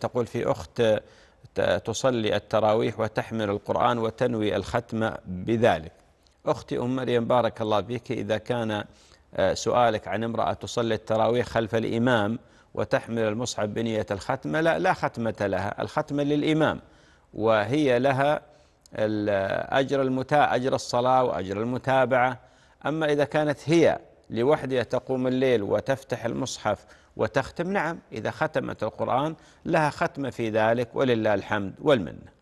تقول في أخت تصلي التراويح وتحمل القرآن وتنوي الختم بذلك أختي أم مريم بارك الله فيك إذا كان آه، سؤالك عن امرأة تصلي التراويح خلف الإمام وتحمل المصحف بنية الختمة لا, لا ختمة لها الختمة للإمام وهي لها أجر المتا أجر الصلاة وأجر المتابعة أما إذا كانت هي لوحدها تقوم الليل وتفتح المصحف وتختم نعم إذا ختمت القرآن لها ختمة في ذلك ولله الحمد والمنه